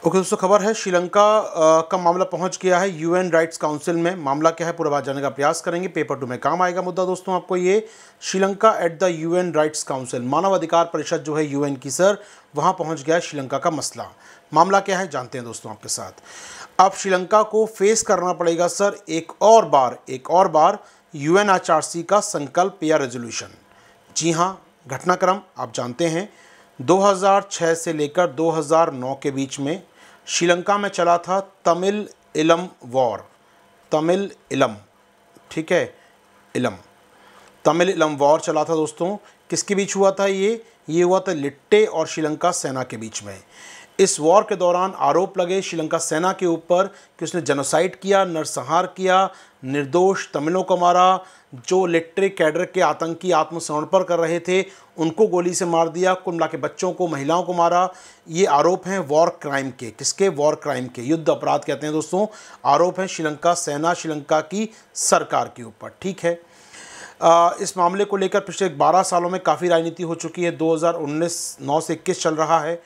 okay okay, दोस्तों खबर है श्रीलंका का मामला पहुंच गया है यूएन राइट्स काउंसिल में मामला क्या है पूरा बात जानने का प्रयास करेंगे पेपर टू में काम आएगा मुद्दा दोस्तों आपको ये Sri Lanka at the UN rights council मानव अधिकार परिषद जो है यूएन की सर वहां पहुंच गया है श्रीलंका का मसला मामला क्या है जानते हैं दोस्तों आपके साथ अब श्रीलंका को फेस करना पड़ेगा सर एक और बार एक और बार यू एन का संकल्प या रेजोल्यूशन जी हाँ घटनाक्रम आप जानते हैं 2006 से लेकर 2009 के बीच में श्रीलंका में चला था तमिल इलम वॉर तमिल इलम ठीक है इलम तमिल इलम वॉर चला था दोस्तों किसके बीच हुआ था ये ये हुआ था लिट्टे और श्रीलंका सेना के बीच में इस वॉर के दौरान आरोप लगे श्रीलंका सेना के ऊपर कि उसने जनोसाइड किया नरसंहार किया निर्दोष तमिलों को मारा जो लिट्री कैडर के आतंकी आत्मसमर्पण कर रहे थे उनको गोली से मार दिया कुमला के बच्चों को महिलाओं को मारा ये आरोप हैं वॉर क्राइम के किसके वॉर क्राइम के युद्ध अपराध कहते हैं दोस्तों आरोप हैं श्रीलंका सेना श्रीलंका की सरकार के ऊपर ठीक है आ, इस मामले को लेकर पिछले 12 सालों में काफ़ी राजनीति हो चुकी है 2019 9 से इक्कीस चल रहा है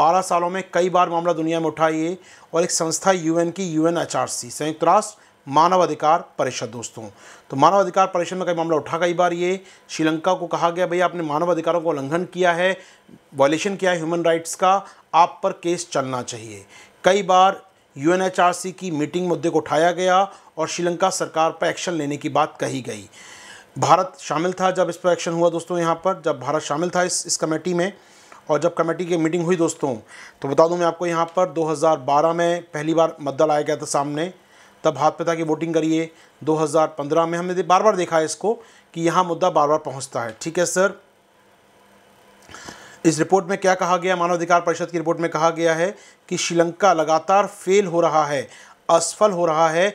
12 सालों में कई बार मामला दुनिया में उठा ये और एक संस्था यूएन की यूएन संयुक्त राष्ट्र मानवाधिकार परिषद दोस्तों तो मानव अधिकार परिषद में कई मामला उठा कई बार ये श्रीलंका को कहा गया भैया आपने मानव अधिकारों का उल्लंघन किया है वॉयलेशन किया है ह्यूमन राइट्स का आप पर केस चलना चाहिए कई बार यूएनएचआरसी की मीटिंग मुद्दे को उठाया गया और श्रीलंका सरकार पर एक्शन लेने की बात कही गई भारत शामिल था जब इस पर एक्शन हुआ दोस्तों यहाँ पर जब भारत शामिल था इस इस कमेटी में और जब कमेटी की मीटिंग हुई दोस्तों तो बता दूं मैं आपको यहाँ पर 2012 में पहली बार मद्दा लाया गया था सामने तब हाथ पिता की वोटिंग करिए 2015 में हमने बार बार देखा है इसको कि यहाँ मुद्दा बार बार पहुँचता है ठीक है सर इस रिपोर्ट में क्या कहा गया मानवाधिकार परिषद की रिपोर्ट में कहा गया है कि श्रीलंका लगातार फेल हो रहा है असफल हो रहा है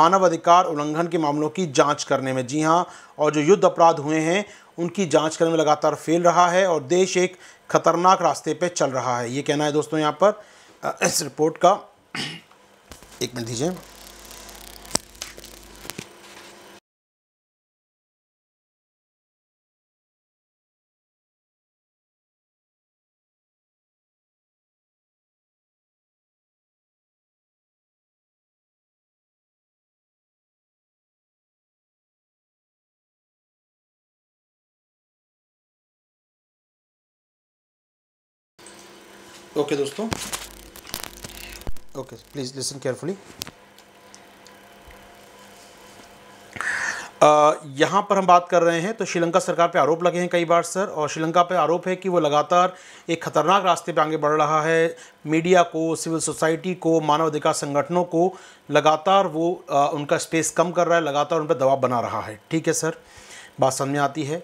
मानवाधिकार उल्लंघन के मामलों की जांच करने में जी हाँ और जो युद्ध अपराध हुए हैं उनकी जांच करने में लगातार फेल रहा है और देश एक खतरनाक रास्ते पर चल रहा है ये कहना है दोस्तों यहाँ पर इस रिपोर्ट का एक मिनट दीजिए ओके दोस्तों ओके प्लीज़ लिसन केयरफुली यहाँ पर हम बात कर रहे हैं तो श्रीलंका सरकार पे आरोप लगे हैं कई बार सर और श्रीलंका पे आरोप है कि वो लगातार एक खतरनाक रास्ते पे आगे बढ़ रहा है मीडिया को सिविल सोसाइटी को मानवाधिकार संगठनों को लगातार वो आ, उनका स्पेस कम कर रहा है लगातार उन पर दबाव बना रहा है ठीक है सर बात समझ में आती है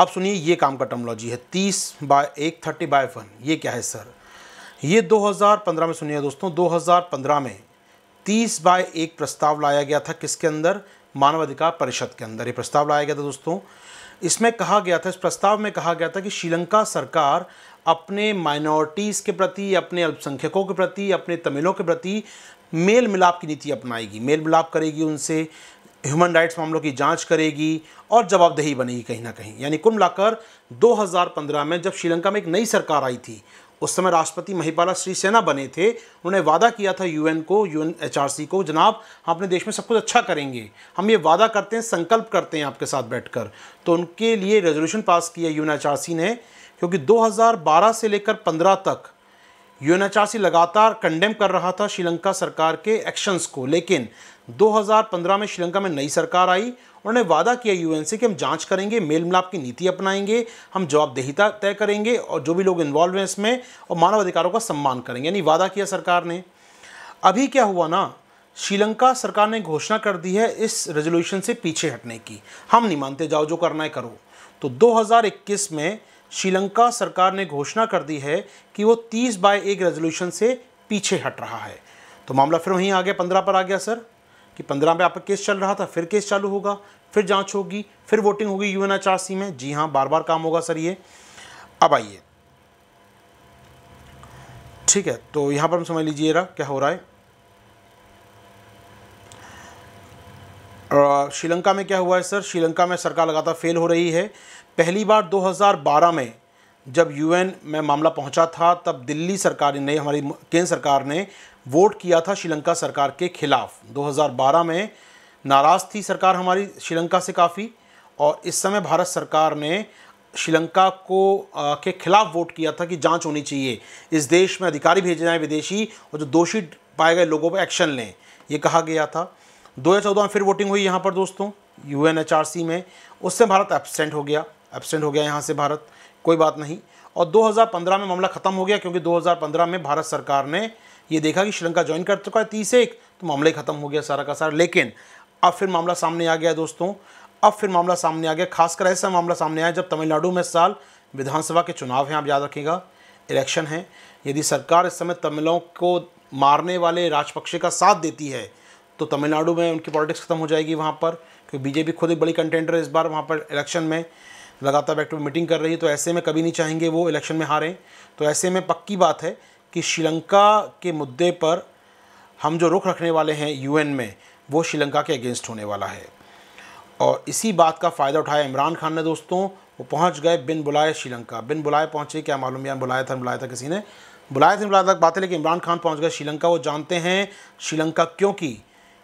अब सुनिए ये काम का टर्मोलॉजी है तीस बाय एक थर्टी बाय वन ये क्या है सर ये 2015 में सुनिए दोस्तों 2015 में 30 बाय एक प्रस्ताव लाया गया था किसके अंदर मानवाधिकार परिषद के अंदर ये प्रस्ताव लाया गया था दोस्तों इसमें कहा गया था इस प्रस्ताव में कहा गया था कि श्रीलंका सरकार अपने माइनॉरिटीज़ के प्रति अपने अल्पसंख्यकों के प्रति अपने तमिलों के प्रति मेल मिलाप की नीति अपनाएगी मेल मिलाप करेगी उनसे ह्यूमन राइट्स मामलों की जांच करेगी और जवाबदेही बनेगी कहीं ना कहीं यानी कुल मिलाकर 2015 में जब श्रीलंका में एक नई सरकार आई थी उस समय राष्ट्रपति महिपाला श्रीसेना बने थे उन्होंने वादा किया था यूएन को यूएन एचआरसी को जनाब हम अपने देश में सब कुछ अच्छा करेंगे हम ये वादा करते हैं संकल्प करते हैं आपके साथ बैठकर तो उनके लिए रेजोल्यूशन पास किया यू ने क्योंकि 2012 से लेकर 15 तक यूएनएचआरसी लगातार कंडेम कर रहा था श्रीलंका सरकार के एक्शंस को लेकिन 2015 में श्रीलंका में नई सरकार आई उन्होंने वादा किया यूएन से कि हम जांच करेंगे मेल मिलाप की नीति अपनाएंगे हम जवाबदेहिता तय करेंगे और जो भी लोग इन्वॉल्व हैं इसमें और मानवाधिकारों का सम्मान करेंगे यानी वादा किया सरकार ने अभी क्या हुआ ना श्रीलंका सरकार ने घोषणा कर दी है इस रेजोल्यूशन से पीछे हटने की हम नहीं मानते जाओ जो करना है करो तो 2021 में श्रीलंका सरकार ने घोषणा कर दी है कि वो तीस बाय एक रेजोल्यूशन से पीछे हट रहा है तो मामला फिर वहीं आ गया पंद्रह पर आ गया सर कि पंद्रह में आपका केस चल रहा था फिर केस चालू होगा फिर जांच होगी फिर वोटिंग होगी यू में जी हाँ बार बार काम होगा सर ये अब आइए ठीक है तो यहाँ पर हम समझ लीजिए क्या हो रहा है श्रीलंका में क्या हुआ है सर श्रीलंका में सरकार लगातार फेल हो रही है पहली बार 2012 में जब यूएन में मामला पहुंचा था तब दिल्ली सरकार ने हमारी केंद्र सरकार ने वोट किया था श्रीलंका सरकार के खिलाफ 2012 में नाराज़ थी सरकार हमारी श्रीलंका से काफ़ी और इस समय भारत सरकार ने श्रीलंका को आ, के खिलाफ वोट किया था कि जांच होनी चाहिए इस देश में अधिकारी भेजे जाएं विदेशी और जो दोषी पाए गए लोगों पर एक्शन लें ये कहा गया था 2014 में फिर वोटिंग हुई यहाँ पर दोस्तों यू में उससे भारत एबसेंट हो गया एबसेंट हो गया यहाँ से भारत कोई बात नहीं और 2015 में मामला ख़त्म हो गया क्योंकि 2015 में भारत सरकार ने ये देखा कि श्रीलंका ज्वाइन कर चुका है तीस एक तो मामला ही ख़त्म हो गया सारा का सारा लेकिन अब फिर मामला सामने आ गया दोस्तों अब फिर मामला सामने आ गया खासकर ऐसा मामला सामने आया जब तमिलनाडु में इस साल विधानसभा के चुनाव हैं आप याद रखिएगा इलेक्शन है यदि सरकार इस समय तमिलों को मारने वाले राजपक्षे का साथ देती है तो तमिलनाडु में उनकी पॉलिटिक्स खत्म हो जाएगी वहाँ पर क्योंकि बीजेपी खुद एक बड़ी कंटेंडर है इस बार वहाँ पर इलेक्शन में लगातार बैक टू मीटिंग कर रही है तो ऐसे में कभी नहीं चाहेंगे वो इलेक्शन में हारें तो ऐसे में पक्की बात है कि श्रीलंका के मुद्दे पर हम जो रुख रखने वाले हैं यूएन में वो श्रीलंका के अगेंस्ट होने वाला है और इसी बात का फ़ायदा उठाया इमरान खान ने दोस्तों वो पहुंच गए बिन बुलाए श्रीलंका बिन बुलाए पहुंचे क्या मालूम यार बुलाया था बुलाया था किसी ने बुलाया था बुलाया था बात है लेकिन इमरान खान पहुंच गए श्रीलंका वो जानते हैं श्रीलंका क्योंकि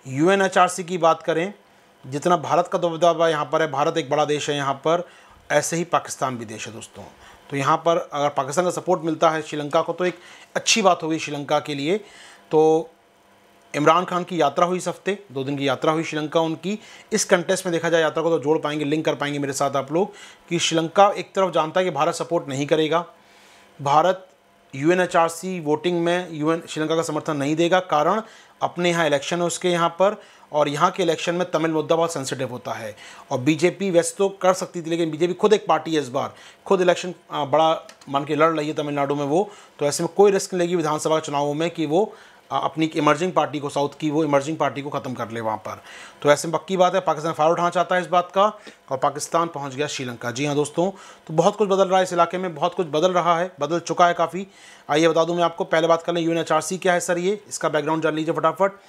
यू की बात करें जितना भारत का दबदबा यहाँ पर है भारत एक बड़ा देश है यहाँ पर ऐसे ही पाकिस्तान भी देश है दोस्तों तो यहाँ पर अगर पाकिस्तान का सपोर्ट मिलता है श्रीलंका को तो एक अच्छी बात होगी श्रीलंका के लिए तो इमरान खान की यात्रा हुई इस हफ्ते दो दिन की यात्रा हुई श्रीलंका उनकी इस कंटेस्ट में देखा जाए यात्रा को तो जोड़ पाएंगे लिंक कर पाएंगे मेरे साथ आप लोग कि श्रीलंका एक तरफ जानता है कि भारत सपोर्ट नहीं करेगा भारत यू वोटिंग में यू श्रीलंका का समर्थन नहीं देगा कारण अपने यहाँ इलेक्शन है उसके यहाँ पर और यहाँ के इलेक्शन में तमिल मुद्दा बहुत सेंसिटिव होता है और बीजेपी वैसे तो कर सकती थी लेकिन बीजेपी खुद एक पार्टी है इस बार खुद इलेक्शन बड़ा मान के लड़ रही है तमिलनाडु में वो तो ऐसे में कोई रिस्क नहीं लेगी विधानसभा चुनावों में कि वो अपनी इमर्जिंग पार्टी को साउथ की वो इमर्जिंग पार्टी को ख़त्म कर ले वहाँ पर तो ऐसे में पक्की बात है पाकिस्तान फायर उठाना चाहता है इस बात का और पाकिस्तान पहुँच गया श्रीलंका जी हाँ दोस्तों तो बहुत कुछ बदल रहा है इस इलाके में बहुत कुछ बदल रहा है बदल चुका है काफ़ी आइए बता दूँ मैं आपको पहले बात कर लें यू क्या है सर ये इसका बैकग्राउंड जान लीजिए फटाफट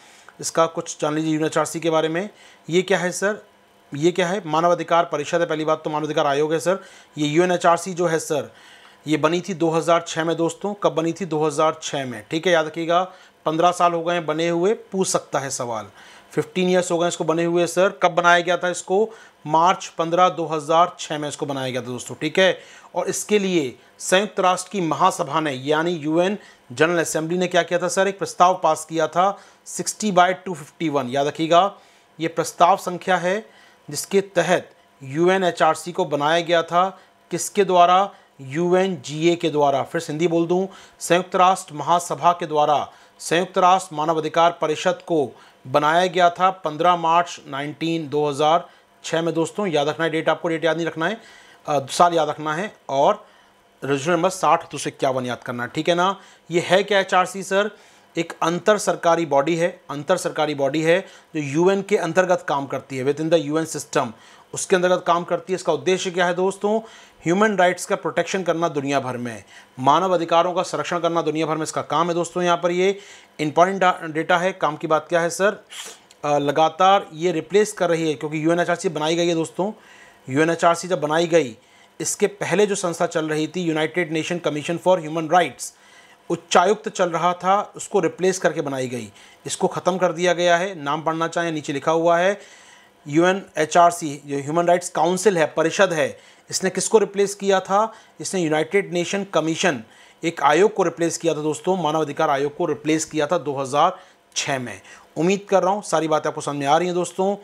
इसका कुछ जान लीजिए यू के बारे में ये क्या है सर ये क्या है मानवाधिकार परिषद है पहली बात तो मानवाधिकार आयोग है सर ये यू जो है सर ये बनी थी 2006 में दोस्तों कब बनी थी 2006 में ठीक है याद रखिएगा पंद्रह साल हो गए बने हुए पूछ सकता है सवाल फिफ्टीन ईयर्स हो गए इसको बने हुए सर कब बनाया गया था इसको मार्च पंद्रह दो हज़ार छः में इसको बनाया गया था दोस्तों ठीक है और इसके लिए संयुक्त राष्ट्र की महासभा ने यानी यूएन जनरल असेंबली ने क्या किया था सर एक प्रस्ताव पास किया था sixty by two fifty one याद रखिएगा ये प्रस्ताव संख्या है जिसके तहत यू को बनाया गया था किसके द्वारा यू के द्वारा फिर हिंदी बोल दूँ संयुक्त राष्ट्र महासभा के द्वारा संयुक्त राष्ट्र मानवाधिकार परिषद को बनाया गया था 15 मार्च 19 2006 में दोस्तों याद रखना है डेट आपको डेट याद नहीं रखना है आ, साल याद रखना है और रजिस्टर नंबर साठ दो तो सौ इक्यावन याद करना है ठीक है ना ये है क्या एच आर सी सर एक अंतर सरकारी बॉडी है अंतर सरकारी बॉडी है जो यूएन के अंतर्गत काम करती है within the UN system उसके अंतर्गत काम करती है इसका उद्देश्य क्या है दोस्तों ह्यूमन राइट्स का प्रोटेक्शन करना दुनिया भर में मानव अधिकारों का संरक्षण करना दुनिया भर में इसका काम है दोस्तों यहाँ पर ये इंपॉर्टेंट डेटा है काम की बात क्या है सर लगातार ये रिप्लेस कर रही है क्योंकि यू बनाई गई है दोस्तों यू जब बनाई गई इसके पहले जो संस्था चल रही थी United Nation commission for human rights उच्चायुक्त चल रहा था उसको रिप्लेस करके बनाई गई इसको ख़त्म कर दिया गया है नाम पढ़ना चाहें नीचे लिखा हुआ है U N H R C जो ह्यूमन राइट्स काउंसिल है परिषद है इसने किसको रिप्लेस किया था इसने यूनाइटेड नेशन कमीशन एक आयोग को रिप्लेस किया था दोस्तों मानवाधिकार आयोग को रिप्लेस किया था 2006 में उम्मीद कर रहा हूँ सारी बातें आपको समझ में आ रही हैं दोस्तों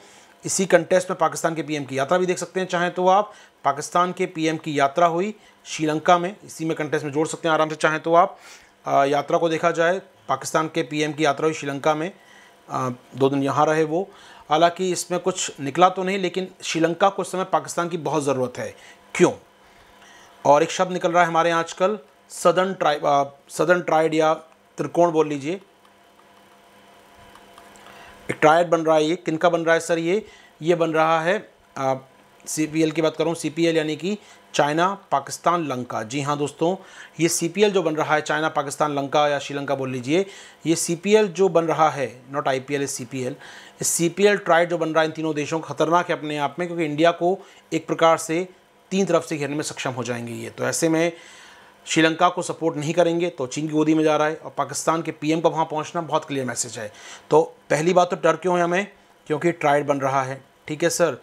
इसी कंटेस्ट में पाकिस्तान के पीएम की यात्रा भी देख सकते हैं चाहें तो आप पाकिस्तान के पीएम की यात्रा हुई श्रीलंका में इसी में कंटेस्ट में जोड़ सकते हैं आराम से चाहें तो आप आ, यात्रा को देखा जाए पाकिस्तान के पीएम की यात्रा हुई श्रीलंका में आ, दो दिन यहाँ रहे वो हालांकि इसमें कुछ निकला तो नहीं लेकिन श्रीलंका को समय पाकिस्तान की बहुत ज़रूरत है क्यों और एक शब्द निकल रहा है हमारे यहाँ आजकल सदर्न ट्राइ सदर्न ट्राइड या त्रिकोण बोल लीजिए एक ट्राइड बन रहा है ये किनका बन रहा है सर ये ये बन रहा है सी की बात करूँ सी यानी कि चाइना पाकिस्तान लंका जी हाँ दोस्तों ये सी जो बन रहा है चाइना पाकिस्तान लंका या श्रीलंका बोल लीजिए ये सी जो बन रहा है not I P L C P L C P L tried जो बन रहा है इन तीनों देशों खतरनाक है अपने आप में क्योंकि इंडिया को एक प्रकार से तीन तरफ से घेरने में सक्षम हो जाएंगे ये तो ऐसे में श्रीलंका को सपोर्ट नहीं करेंगे तो चीन की गोदी में जा रहा है और पाकिस्तान के पीएम का वहाँ पहुँचना बहुत क्लियर मैसेज है तो पहली बात तो डर क्यों है हमें क्योंकि ट्राइड बन रहा है ठीक है सर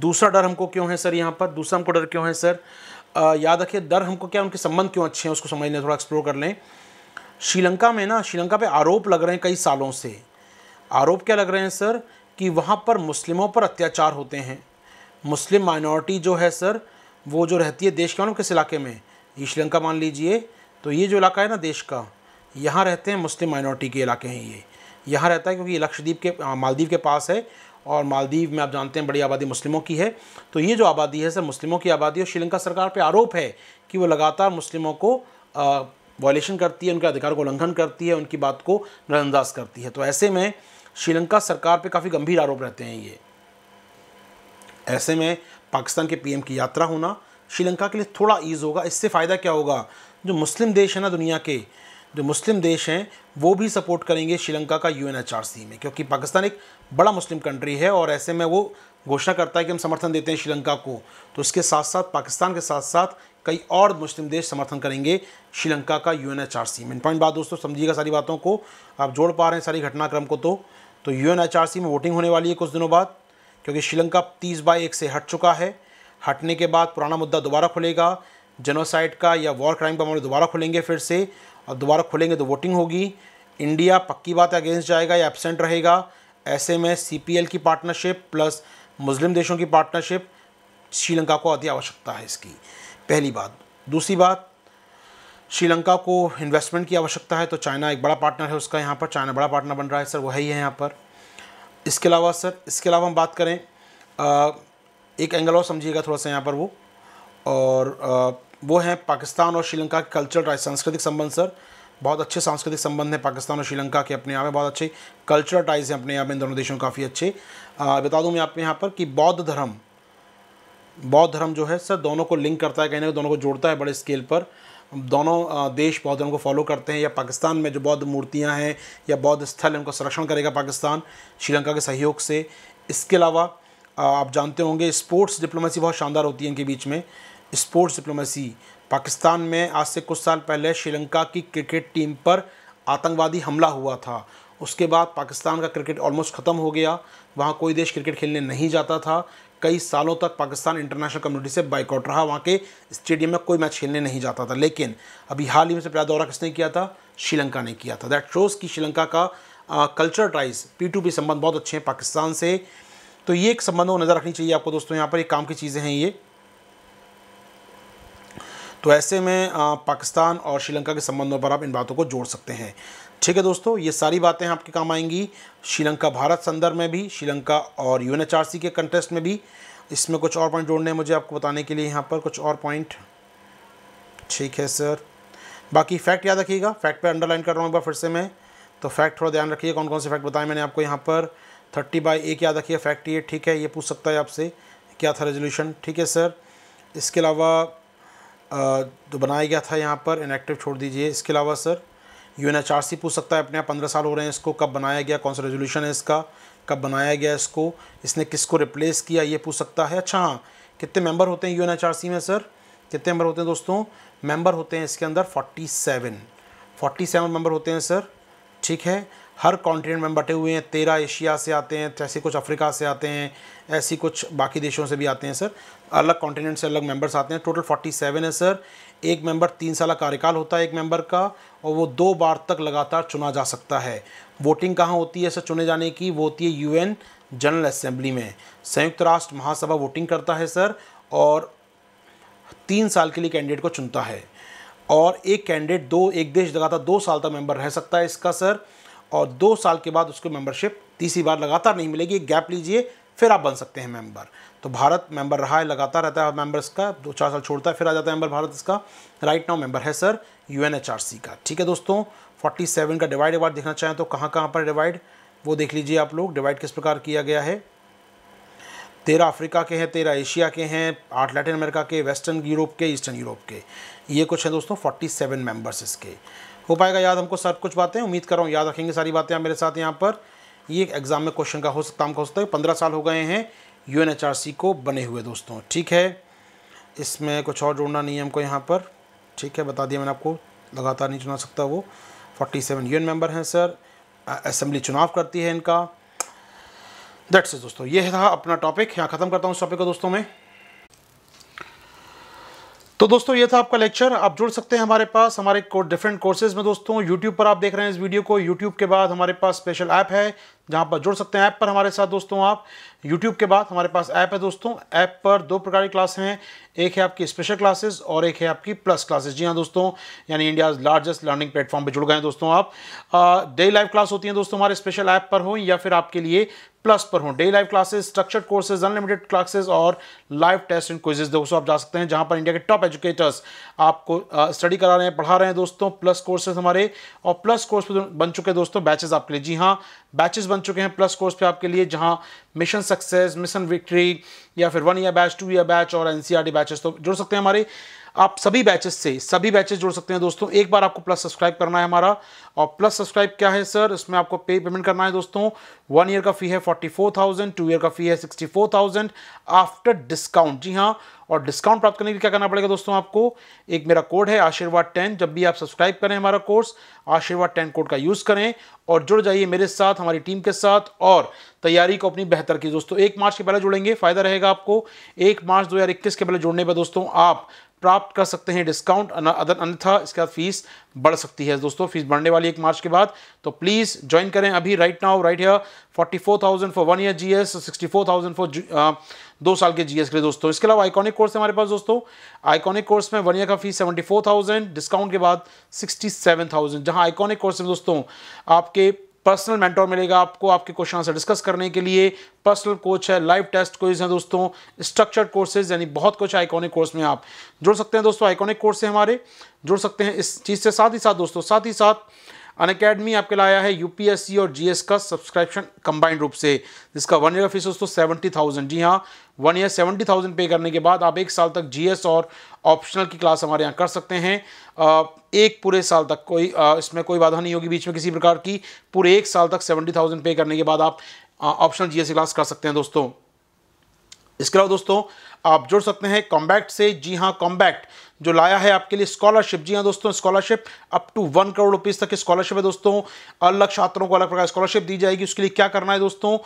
दूसरा डर हमको क्यों है सर यहाँ पर दूसरा हमको डर क्यों है सर आ, याद रखिए डर हमको क्या उनके संबंध क्यों अच्छे हैं उसको समझ लें थोड़ा एक्सप्लोर कर लें श्रीलंका में ना श्रीलंका पे आरोप लग रहे हैं कई सालों से आरोप क्या लग रहे हैं सर कि वहाँ पर मुस्लिमों पर अत्याचार होते हैं मुस्लिम माइनॉरिटी जो है सर वो जो रहती है देश के किस इलाके में ये श्रीलंका मान लीजिए तो ये जो इलाका है ना देश का यहाँ रहते हैं मुस्लिम माइनॉरिटी के इलाके हैं ये यहाँ रहता है क्योंकि ये लक्षद्वीप के मालदीव के पास है और मालदीव में आप जानते हैं बड़ी आबादी मुस्लिमों की है तो ये जो आबादी है सर मुस्लिमों की आबादी और श्रीलंका सरकार पर आरोप है कि वो लगातार मुस्लिमों को वॉयेशन करती है उनके अधिकार को उल्लंघन करती है उनकी बात को नजरअंदाज करती है तो ऐसे में श्रीलंका सरकार पर काफ़ी गंभीर आरोप रहते हैं ये ऐसे में पाकिस्तान के पीएम की यात्रा होना श्रीलंका के लिए थोड़ा ईज होगा इससे फ़ायदा क्या होगा जो मुस्लिम देश है ना दुनिया के जो मुस्लिम देश हैं वो भी सपोर्ट करेंगे श्रीलंका का यू में क्योंकि पाकिस्तान एक बड़ा मुस्लिम कंट्री है और ऐसे में वो घोषणा करता है कि हम समर्थन देते हैं श्रीलंका को तो इसके साथ साथ पाकिस्तान के साथ साथ कई और मुस्लिम देश समर्थन करेंगे श्रीलंका का U N H R C main point बात दोस्तों समझिएगा सारी बातों को आप जोड़ पा रहे हैं सारी घटनाक्रम को तो तो U N H R C में वोटिंग होने वाली है कुछ दिनों बाद क्योंकि श्रीलंका तीस बाई एक से हट चुका है हटने के बाद पुराना मुद्दा दोबारा खुलेगा जनोसाइड का या वॉर क्राइम का मामले दोबारा खुलेंगे फिर से और दोबारा खुलेंगे तो वोटिंग होगी इंडिया पक्की बात अगेंस्ट जाएगा या एबसेंट रहेगा ऐसे में सी की पार्टनरशिप प्लस मुस्लिम देशों की पार्टनरशिप श्रीलंका को अति आवश्यकता है इसकी पहली बात दूसरी बात श्रीलंका को इन्वेस्टमेंट की आवश्यकता है तो चाइना एक बड़ा पार्टनर है उसका यहाँ पर चाइना बड़ा पार्टनर बन रहा है सर वही है, यहाँ पर इसके अलावा सर इसके अलावा हम बात करें आ, एक एंगल और समझिएगा थोड़ा सा यहाँ पर वो और वो हैं पाकिस्तान और श्रीलंका के कल्चरल सांस्कृतिक संबंध सर बहुत अच्छे सांस्कृतिक संबंध हैं पाकिस्तान और श्रीलंका के अपने यहाँ में बहुत अच्छे कल्चरल टाइज हैं अपने यहाँ में दोनों देशों काफ़ी अच्छे बता दूँ मैं आपके यहाँ पर कि बौद्ध धर्म बौद्ध धर्म जो है सर दोनों को लिंक करता है कहने को दोनों को जोड़ता है बड़े स्केल पर दोनों देश बौद्ध धर्म को फॉलो करते हैं या पाकिस्तान में जो बौद्ध मूर्तियाँ हैं या बौद्ध स्थल हैं उनका संरक्षण करेगा पाकिस्तान श्रीलंका के सहयोग से इसके अलावा आप जानते होंगे स्पोर्ट्स डिप्लोमेसी बहुत शानदार होती है इनके बीच में स्पोर्ट्स डिप्लोमेसी पाकिस्तान में आज से कुछ साल पहले श्रीलंका की क्रिकेट टीम पर आतंकवादी हमला हुआ था उसके बाद पाकिस्तान का क्रिकेट ऑलमोस्ट ख़त्म हो गया वहाँ कोई देश क्रिकेट खेलने नहीं जाता था कई सालों तक पाकिस्तान इंटरनेशनल कम्युनिटी से बाइकआउट रहा वहाँ के स्टेडियम में कोई मैच खेलने नहीं जाता था लेकिन अभी हाल ही में से पहला दौरा किसने किया था श्रीलंका ने किया था दैट शोज़ कि श्रीलंका का culture ties P to P संबंध बहुत अच्छे हैं पाकिस्तान से तो ये एक संबंध नज़र रखनी चाहिए आपको दोस्तों यहाँ पर एक काम की चीज़ें हैं ये तो ऐसे में पाकिस्तान और श्रीलंका के संबंधों पर आप इन बातों को जोड़ सकते हैं ठीक है दोस्तों ये सारी बातें आपके काम आएंगी श्रीलंका भारत संदर्भ में भी श्रीलंका और यू के कंटेस्ट में भी इसमें कुछ और पॉइंट जोड़ने हैं मुझे आपको बताने के लिए यहाँ पर कुछ और पॉइंट ठीक है सर बाकी फैक्ट याद रखिएगा फैक्ट पे अंडरलाइन कर रहा हूँ एक बार फिर से मैं तो फैक्ट थोड़ा ध्यान रखिए कौन कौन से फैक्ट बताएं मैंने आपको यहाँ पर थर्टी बाई एक याद रखिए फैक्ट ये ठीक है ये पूछ सकता है आपसे क्या था रेजोल्यूशन ठीक है सर इसके अलावा जो तो बनाया गया था यहाँ पर इनएक्टिव छोड़ दीजिए इसके अलावा सर यू एन पूछ सकता है अपने आप पंद्रह साल हो रहे हैं इसको कब बनाया गया कौन सा रेजोल्यूशन है इसका कब बनाया गया इसको इसने किसको रिप्लेस किया ये पूछ सकता है अच्छा हाँ कितने मेंबर होते हैं यू में सर कितने मेंबर होते हैं दोस्तों मेंबर होते हैं इसके अंदर 47 47 मेंबर होते हैं सर ठीक है हर कॉन्टिनेंट में बटे हुए हैं तेरह एशिया से आते हैं ऐसे कुछ अफ्रीका से आते हैं ऐसी कुछ बाकी देशों से भी आते हैं सर अलग कॉन्टिनेंट से अलग मेंबर्स आते हैं टोटल फोर्टी सेवन है सर एक मेंबर तीन साल का कार्यकाल होता है एक मेंबर का और वो दो बार तक लगातार चुना जा सकता है वोटिंग कहाँ होती है सर चुने जाने की वो होती है यू जनरल असेंबली में संयुक्त राष्ट्र महासभा वोटिंग करता है सर और तीन साल के लिए कैंडिडेट को चुनता है और एक कैंडिडेट दो एक देश लगातार दो साल तक मेंबर रह सकता है इसका सर और दो साल के बाद उसको मेंबरशिप तीसरी बार लगातार नहीं मिलेगी एक गैप लीजिए फिर आप बन सकते हैं मेंबर तो भारत मेंबर रहा है लगातार रहता है मेंबर्स का दो चार साल छोड़ता है फिर आ जाता है मेंबर भारत इसका राइट नाउ मेंबर है सर यू का ठीक है दोस्तों फोर्टी का डिवाइड अवार्ड देखना चाहें तो कहाँ कहाँ पर डिवाइड वो देख लीजिए आप लोग डिवाइड किस प्रकार किया गया है तेरह अफ्रीका के हैं तेरह एशिया के हैं आठ लैटिन अमेरिका के वेस्टर्न यूरोप के ईस्टर्न यूरोप के ये कुछ हैं दोस्तों 47 मेंबर्स इसके हो पाएगा याद हमको सब कुछ बातें उम्मीद कर रहा हूँ याद रखेंगे सारी बातें आप मेरे साथ यहाँ पर ये एग्ज़ाम में क्वेश्चन का हो सकता हमको हो सकता है पंद्रह साल हो गए हैं यू को बने हुए दोस्तों ठीक है इसमें कुछ और जोड़ना नहीं है हमको यहाँ पर ठीक है बता दिया मैंने आपको लगातार नहीं चुना सकता वो फोर्टी सेवन यू मेंबर हैं सर असेंबली चुनाव करती है इनका दैट्स इज दोस्तों ये था अपना टॉपिक यहाँ ख़त्म करता हूँ इस टॉपिक को दोस्तों मैं तो दोस्तों ये था आपका लेक्चर आप जुड़ सकते हैं हमारे पास हमारे को डिफरेंट कोर्सेज में दोस्तों यूट्यूब पर आप देख रहे हैं इस वीडियो को यूट्यूब के बाद हमारे पास स्पेशल ऐप है जहां पर जुड़ सकते हैं ऐप पर हमारे साथ दोस्तों आप YouTube के बाद हमारे पास ऐप है दोस्तों ऐप पर दो प्रकार की क्लास हैं एक है आपकी स्पेशल क्लासेस और एक है आपकी प्लस क्लासेस जी हाँ दोस्तों यानी इंडिया लार्जेस्ट लर्निंग प्लेटफॉर्म पर जुड़ गए हैं दोस्तों आप डे लाइव क्लास होती हैं दोस्तों हमारे स्पेशल ऐप पर हो या फिर आपके लिए प्लस पर हो day live classes structured courses unlimited classes और लाइव टेस्ट एंड क्विजेज दोस्तों आप जा सकते हैं जहां पर इंडिया के टॉप एजुकेटर्स आपको स्टडी करा रहे हैं पढ़ा रहे हैं दोस्तों प्लस कोर्सेज हमारे और प्लस कोर्स बन चुके हैं दोस्तों बैचेज आपके लिए जी हाँ बैचेज बन चुके हैं प्लस कोर्स पे आपके लिए जहाँ मिशन सक्सेस मिशन विक्ट्री या फिर one year batch two year batch और एनसीआरटी बैचेस e तो जुड़ सकते हैं हमारे आप सभी बैचेस से सभी बैचेस जोड़ सकते हैं दोस्तों एक बार आपको प्लस सब्सक्राइब करना है हमारा और प्लस सब्सक्राइब क्या है सर इसमें आपको पे पेमेंट करना है दोस्तों वन ईयर का फी है forty four thousand two year का फी है sixty four thousand after discount जी हाँ और डिस्काउंट प्राप्त करने के लिए क्या करना पड़ेगा दोस्तों आपको एक मेरा कोड है आशीर्वाद टेन जब भी आप सब्सक्राइब करें हमारा कोर्स आशीर्वाद टेन कोड का यूज़ करें और जुड़ जाइए मेरे साथ हमारी टीम के साथ और तैयारी को अपनी बेहतर की दोस्तों एक मार्च के पहले जुड़ेंगे फायदा रहेगा आपको एक मार्च दो के पहले जुड़ने पर दोस्तों आप प्राप्त कर सकते हैं डिस्काउंट अदर अन्यथा इसके बाद फीस बढ़ सकती है दोस्तों फीस बढ़ने वाली एक मार्च के बाद तो प्लीज़ ज्वाइन करें अभी right now right here forty four thousand for one year जी एस सिक्सटी फोर थाउजेंड फॉर दो साल के जीएस के लिए दोस्तों इसके अलावा आइकॉनिक कोर्स हमारे पास दोस्तों आइकॉनिक कोर्स में वन ईयर का fees seventy four thousand discount के बाद sixty seven thousand iconic course में दोस्तों आपके पर्सनल मेंटोर मिलेगा आपको आपके क्वेश्चन आंसर डिस्कस करने के लिए पर्सनल कोच है लाइव टेस्ट कोर्स हैं दोस्तों स्ट्रक्चर्ड कोर्सेज यानी बहुत कुछ आइकॉनिक कोर्स में आप जुड़ सकते हैं दोस्तों आइकॉनिक कोर्स से हमारे जुड़ सकते हैं इस चीज़ से साथ ही साथ दोस्तों साथ ही साथ अन अकेडमी आपके लाया है यूपीएससी और जीएस का सब्सक्रिप्शन कंबाइंड रूप से जिसका वन ईयर फीस दोस्तों सेवेंटी थाउजेंड जी हाँ वन ईयर सेवेंटी थाउजेंड पे करने के बाद आप एक साल तक जीएस और ऑप्शनल की क्लास हमारे यहाँ कर सकते हैं एक पूरे साल तक कोई इसमें कोई बाधा नहीं होगी बीच में किसी प्रकार की पूरे एक साल तक सेवेंटी थाउजेंड पे करने के बाद आप ऑप्शनल जीएस क्लास कर सकते हैं दोस्तों इसके अलावा दोस्तों आप जुड़ सकते हैं कॉम्बैक्ट से जी हाँ कॉम्बैक्ट जो लाया है आपके लिए स्कॉलरशिप जी हाँ दोस्तों scholarship up to one crore rupees तक की स्कॉलरशिप है दोस्तों अलग छात्रों को अलग प्रकार स्कॉलरशिप दी जाएगी उसके लिए क्या करना है दोस्तों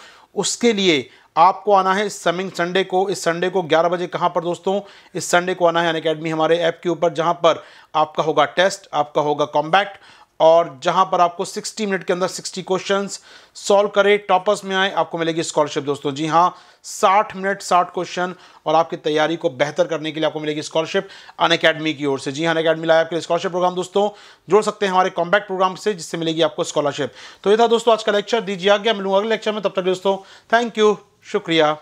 उसके लिए आपको आना है इस समिंग संडे को इस संडे को 11 बजे कहां पर दोस्तों इस संडे को आना है अन अकेडमी हमारे ऐप के ऊपर जहां पर आपका होगा टेस्ट आपका होगा कॉम्बैक्ट और जहां पर आपको 60 मिनट के अंदर 60 क्वेश्चंस सॉल्व करें टॉपर्स में आए आपको मिलेगी स्कॉलरशिप दोस्तों जी हां 60 मिनट 60 क्वेश्चन और आपकी तैयारी को बेहतर करने के लिए आपको मिलेगी स्कॉलरशिप अन अकेडमी की ओर से जी हाँ अन अकेडमी लाया आपके लिए स्कॉलरशिप प्रोग्राम दोस्तों जोड़ सकते हैं हमारे कॉम्बैक्ट प्रोग्राम से जिससे मिलेगी आपको स्कॉलरशिप तो ये था दोस्तों आज का लेक्चर दीजिए आज्ञा मिलूंगा अगले लेक्चर में तब तक दोस्तों थैंक यू शुक्रिया